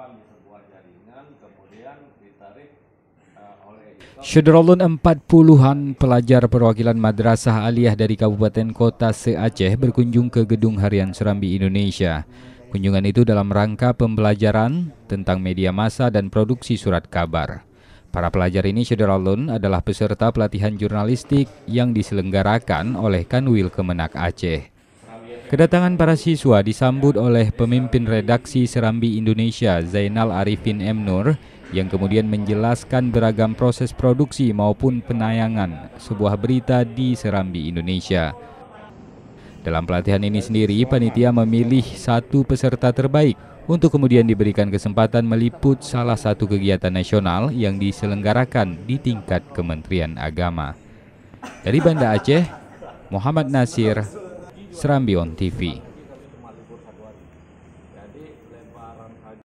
disimpan di sebuah jaringan kemudian ditarik eh, Syederolun 40-an pelajar perwakilan Madrasah Aliyah dari Kabupaten Kota Se-Aceh berkunjung ke Gedung Harian Serambi Indonesia. Kunjungan itu dalam rangka pembelajaran tentang media massa dan produksi surat kabar. Para pelajar ini Syederolun adalah peserta pelatihan jurnalistik yang diselenggarakan oleh Kanwil Kemenak Aceh. Kedatangan para siswa disambut oleh pemimpin redaksi Serambi Indonesia Zainal Arifin M. Nur yang kemudian menjelaskan beragam proses produksi maupun penayangan sebuah berita di Serambi Indonesia. Dalam pelatihan ini sendiri, panitia memilih satu peserta terbaik untuk kemudian diberikan kesempatan meliput salah satu kegiatan nasional yang diselenggarakan di tingkat Kementerian Agama. Dari Banda Aceh, Muhammad Nasir, Serambi On TV.